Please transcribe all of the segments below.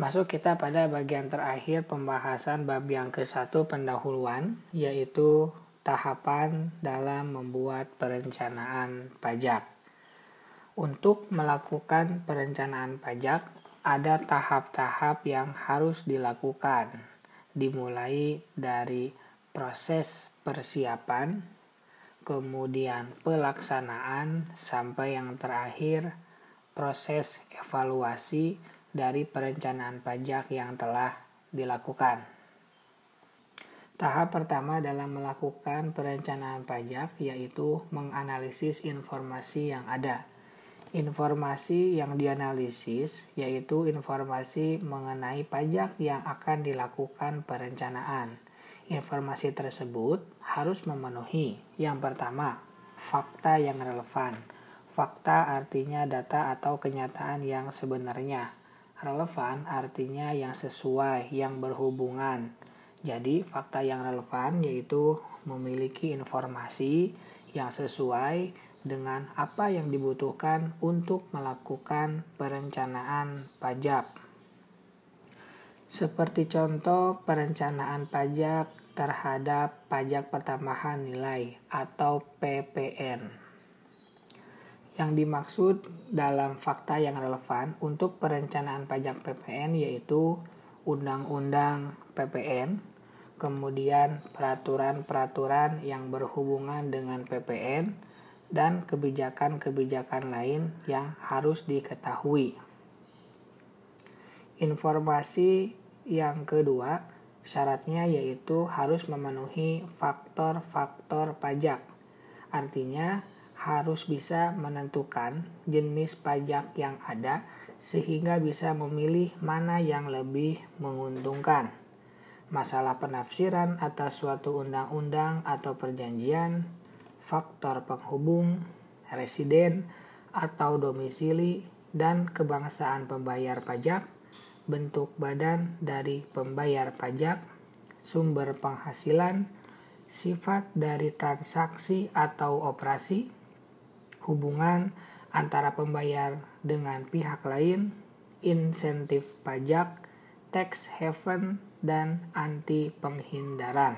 Masuk kita pada bagian terakhir pembahasan bab yang ke-1 pendahuluan, yaitu tahapan dalam membuat perencanaan pajak. Untuk melakukan perencanaan pajak, ada tahap-tahap yang harus dilakukan, dimulai dari proses persiapan, kemudian pelaksanaan, sampai yang terakhir proses evaluasi dari perencanaan pajak yang telah dilakukan. Tahap pertama dalam melakukan perencanaan pajak yaitu menganalisis informasi yang ada. Informasi yang dianalisis yaitu informasi mengenai pajak yang akan dilakukan perencanaan. Informasi tersebut harus memenuhi yang pertama, fakta yang relevan. Fakta artinya data atau kenyataan yang sebenarnya. Relevan artinya yang sesuai, yang berhubungan. Jadi, fakta yang relevan yaitu memiliki informasi yang sesuai dengan apa yang dibutuhkan untuk melakukan perencanaan pajak. Seperti contoh perencanaan pajak terhadap pajak pertambahan nilai atau PPN yang dimaksud dalam fakta yang relevan untuk perencanaan pajak PPN yaitu Undang-Undang PPN, kemudian peraturan-peraturan yang berhubungan dengan PPN, dan kebijakan-kebijakan lain yang harus diketahui. Informasi yang kedua, syaratnya yaitu harus memenuhi faktor-faktor pajak. Artinya, harus bisa menentukan jenis pajak yang ada sehingga bisa memilih mana yang lebih menguntungkan. Masalah penafsiran atas suatu undang-undang atau perjanjian, faktor penghubung, residen atau domisili, dan kebangsaan pembayar pajak, bentuk badan dari pembayar pajak, sumber penghasilan, sifat dari transaksi atau operasi, hubungan antara pembayar dengan pihak lain, insentif pajak, tax haven, dan anti penghindaran.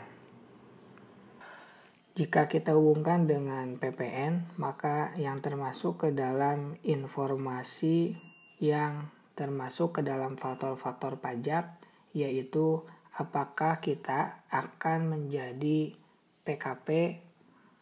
Jika kita hubungkan dengan PPN, maka yang termasuk ke dalam informasi yang termasuk ke dalam faktor-faktor pajak yaitu apakah kita akan menjadi PKP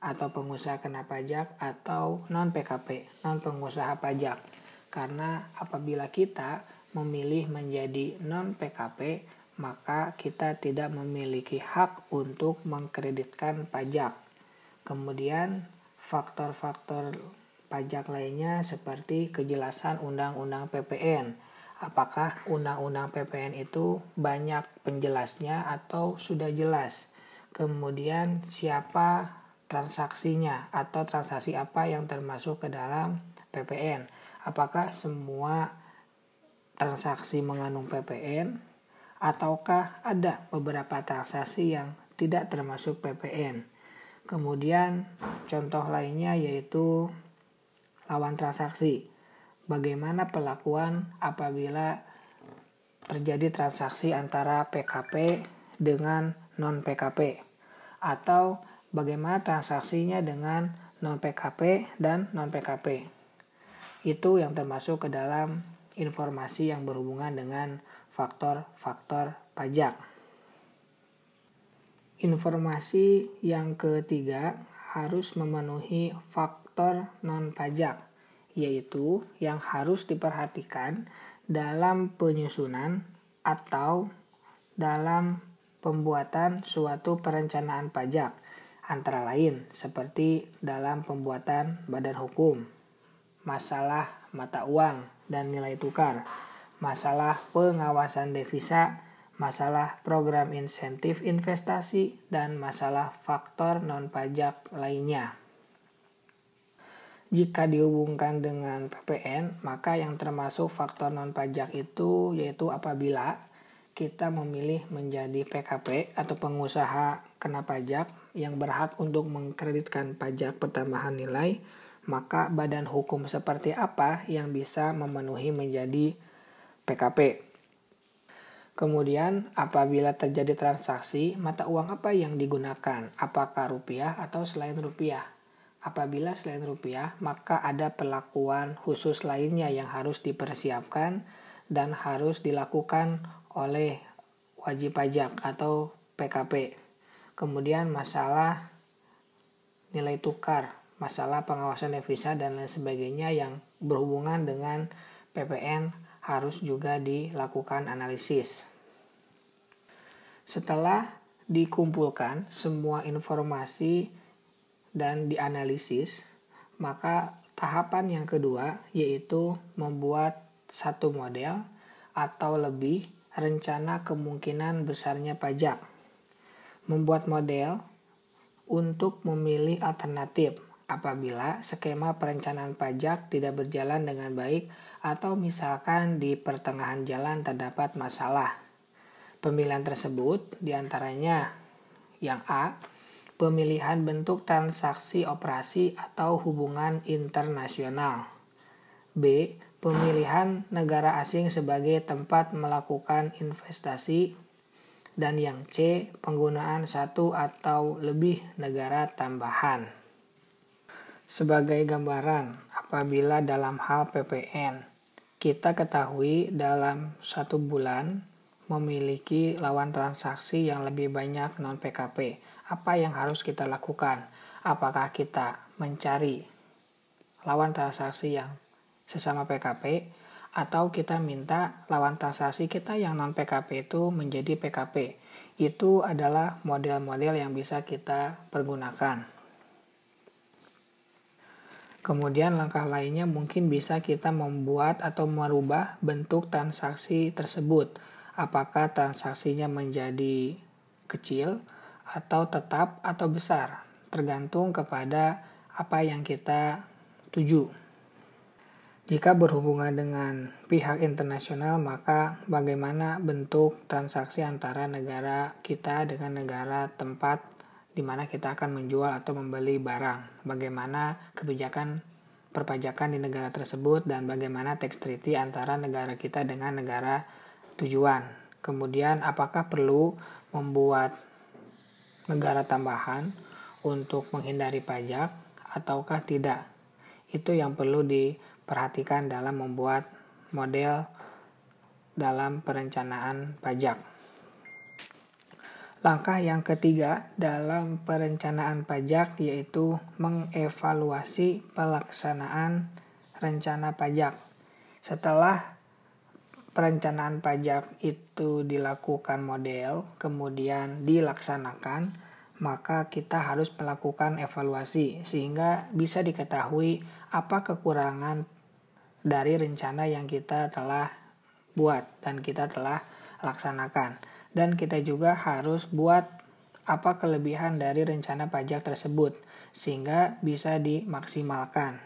atau pengusaha kena pajak atau non PKP, non pengusaha pajak. Karena apabila kita memilih menjadi non PKP, maka kita tidak memiliki hak untuk mengkreditkan pajak. Kemudian faktor-faktor pajak lainnya seperti kejelasan undang-undang PPN. Apakah undang-undang PPN itu banyak penjelasnya atau sudah jelas? Kemudian siapa transaksinya atau transaksi apa yang termasuk ke dalam PPN. Apakah semua transaksi mengandung PPN ataukah ada beberapa transaksi yang tidak termasuk PPN. Kemudian contoh lainnya yaitu lawan transaksi. Bagaimana pelakuan apabila terjadi transaksi antara PKP dengan non PKP atau bagaimana transaksinya dengan non-PKP dan non-PKP. Itu yang termasuk ke dalam informasi yang berhubungan dengan faktor-faktor pajak. Informasi yang ketiga harus memenuhi faktor non-pajak, yaitu yang harus diperhatikan dalam penyusunan atau dalam pembuatan suatu perencanaan pajak antara lain seperti dalam pembuatan badan hukum, masalah mata uang dan nilai tukar, masalah pengawasan devisa, masalah program insentif investasi, dan masalah faktor non-pajak lainnya. Jika dihubungkan dengan PPN, maka yang termasuk faktor non-pajak itu yaitu apabila kita memilih menjadi PKP atau pengusaha kena pajak yang berhak untuk mengkreditkan pajak pertambahan nilai, maka badan hukum seperti apa yang bisa memenuhi menjadi PKP. Kemudian, apabila terjadi transaksi, mata uang apa yang digunakan? Apakah rupiah atau selain rupiah? Apabila selain rupiah, maka ada perlakuan khusus lainnya yang harus dipersiapkan dan harus dilakukan oleh wajib pajak atau PKP kemudian masalah nilai tukar, masalah pengawasan devisa dan lain sebagainya yang berhubungan dengan PPN harus juga dilakukan analisis. Setelah dikumpulkan semua informasi dan dianalisis, maka tahapan yang kedua yaitu membuat satu model atau lebih rencana kemungkinan besarnya pajak membuat model untuk memilih alternatif apabila skema perencanaan pajak tidak berjalan dengan baik atau misalkan di pertengahan jalan terdapat masalah. Pemilihan tersebut diantaranya yang A. Pemilihan bentuk transaksi operasi atau hubungan internasional. B. Pemilihan negara asing sebagai tempat melakukan investasi dan yang C penggunaan satu atau lebih negara tambahan. Sebagai gambaran, apabila dalam hal PPN kita ketahui dalam satu bulan memiliki lawan transaksi yang lebih banyak non PKP, apa yang harus kita lakukan? Apakah kita mencari lawan transaksi yang sesama PKP atau kita minta lawan transaksi kita yang non PKP itu menjadi PKP. Itu adalah model-model yang bisa kita pergunakan. Kemudian langkah lainnya mungkin bisa kita membuat atau merubah bentuk transaksi tersebut. Apakah transaksinya menjadi kecil atau tetap atau besar, tergantung kepada apa yang kita tuju. Jika berhubungan dengan pihak internasional, maka bagaimana bentuk transaksi antara negara kita dengan negara tempat di mana kita akan menjual atau membeli barang? Bagaimana kebijakan perpajakan di negara tersebut dan bagaimana tax treaty antara negara kita dengan negara tujuan? Kemudian apakah perlu membuat negara tambahan untuk menghindari pajak ataukah tidak? Itu yang perlu di perhatikan dalam membuat model dalam perencanaan pajak. Langkah yang ketiga dalam perencanaan pajak yaitu mengevaluasi pelaksanaan rencana pajak. Setelah perencanaan pajak itu dilakukan model, kemudian dilaksanakan, maka kita harus melakukan evaluasi sehingga bisa diketahui apa kekurangan dari rencana yang kita telah buat dan kita telah laksanakan. Dan kita juga harus buat apa kelebihan dari rencana pajak tersebut sehingga bisa dimaksimalkan.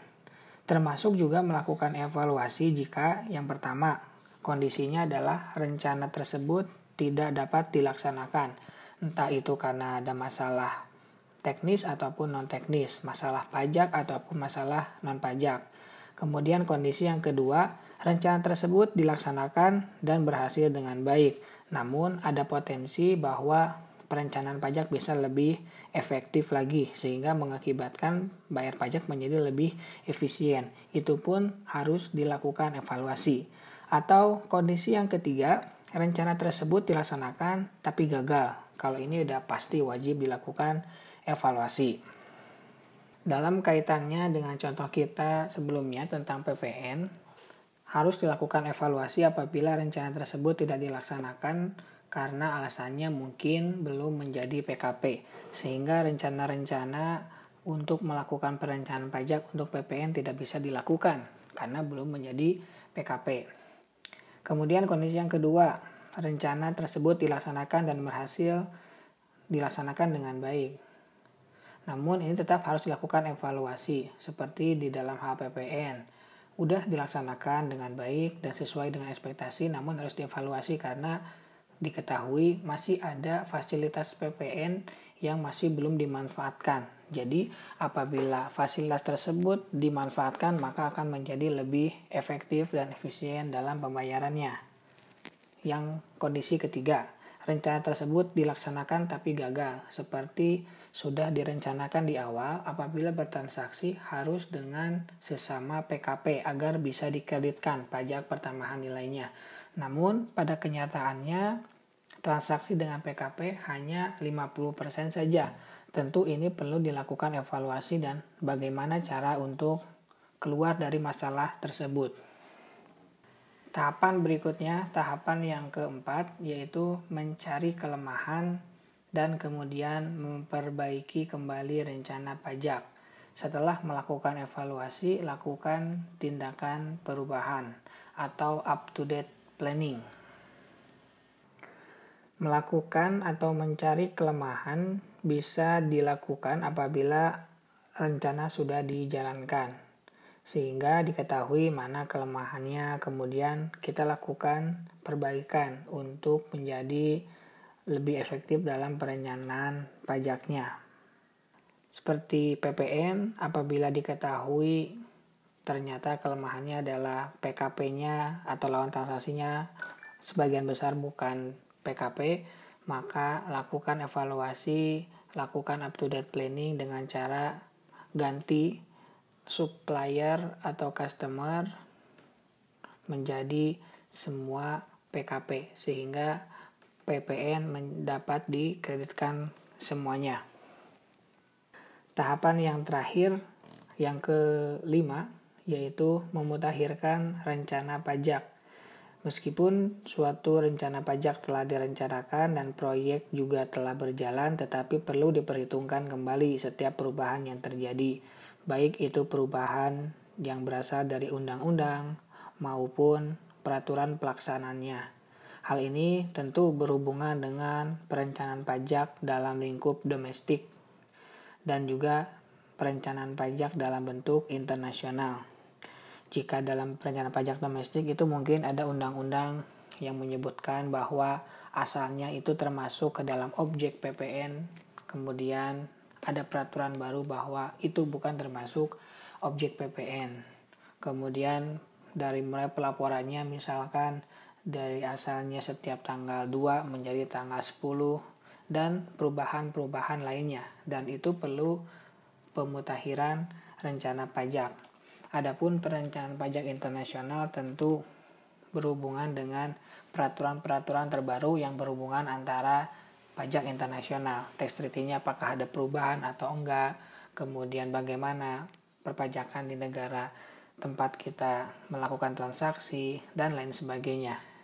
Termasuk juga melakukan evaluasi jika yang pertama kondisinya adalah rencana tersebut tidak dapat dilaksanakan. Entah itu karena ada masalah teknis ataupun non teknis, masalah pajak ataupun masalah non pajak Kemudian kondisi yang kedua, rencana tersebut dilaksanakan dan berhasil dengan baik. Namun ada potensi bahwa perencanaan pajak bisa lebih efektif lagi sehingga mengakibatkan bayar pajak menjadi lebih efisien. Itu pun harus dilakukan evaluasi. Atau kondisi yang ketiga, rencana tersebut dilaksanakan tapi gagal. Kalau ini sudah pasti wajib dilakukan evaluasi. Dalam kaitannya dengan contoh kita sebelumnya tentang PPN, harus dilakukan evaluasi apabila rencana tersebut tidak dilaksanakan karena alasannya mungkin belum menjadi PKP, sehingga rencana-rencana untuk melakukan perencanaan pajak untuk PPN tidak bisa dilakukan karena belum menjadi PKP. Kemudian kondisi yang kedua, rencana tersebut dilaksanakan dan berhasil dilaksanakan dengan baik. Namun ini tetap harus dilakukan evaluasi seperti di dalam HPPN. Udah dilaksanakan dengan baik dan sesuai dengan ekspektasi namun harus dievaluasi karena diketahui masih ada fasilitas PPN yang masih belum dimanfaatkan. Jadi, apabila fasilitas tersebut dimanfaatkan, maka akan menjadi lebih efektif dan efisien dalam pembayarannya. Yang kondisi ketiga, rencana tersebut dilaksanakan tapi gagal, seperti sudah direncanakan di awal apabila bertransaksi harus dengan sesama PKP agar bisa dikreditkan pajak pertambahan nilainya. Namun, pada kenyataannya transaksi dengan PKP hanya 50% saja. Tentu ini perlu dilakukan evaluasi dan bagaimana cara untuk keluar dari masalah tersebut. Tahapan berikutnya, tahapan yang keempat, yaitu mencari kelemahan dan kemudian memperbaiki kembali rencana pajak. Setelah melakukan evaluasi, lakukan tindakan perubahan atau up-to-date planning. Melakukan atau mencari kelemahan bisa dilakukan apabila rencana sudah dijalankan sehingga diketahui mana kelemahannya kemudian kita lakukan perbaikan untuk menjadi lebih efektif dalam perencanaan pajaknya seperti PPN apabila diketahui ternyata kelemahannya adalah PKP-nya atau lawan transaksinya sebagian besar bukan PKP maka lakukan evaluasi lakukan up to date planning dengan cara ganti supplier atau customer menjadi semua PKP sehingga PPN mendapat dikreditkan semuanya. Tahapan yang terakhir yang kelima yaitu memutakhirkan rencana pajak. Meskipun suatu rencana pajak telah direncanakan dan proyek juga telah berjalan, tetapi perlu diperhitungkan kembali setiap perubahan yang terjadi baik itu perubahan yang berasal dari undang-undang maupun peraturan pelaksanaannya. Hal ini tentu berhubungan dengan perencanaan pajak dalam lingkup domestik dan juga perencanaan pajak dalam bentuk internasional. Jika dalam perencanaan pajak domestik itu mungkin ada undang-undang yang menyebutkan bahwa asalnya itu termasuk ke dalam objek PPN, kemudian ada peraturan baru bahwa itu bukan termasuk objek PPN. Kemudian dari mulai pelaporannya misalkan dari asalnya setiap tanggal 2 menjadi tanggal 10 dan perubahan-perubahan lainnya dan itu perlu pemutahiran rencana pajak. Adapun perencanaan pajak internasional tentu berhubungan dengan peraturan-peraturan terbaru yang berhubungan antara pajak internasional. Tax treaty-nya apakah ada perubahan atau enggak. Kemudian bagaimana perpajakan di negara tempat kita melakukan transaksi dan lain sebagainya.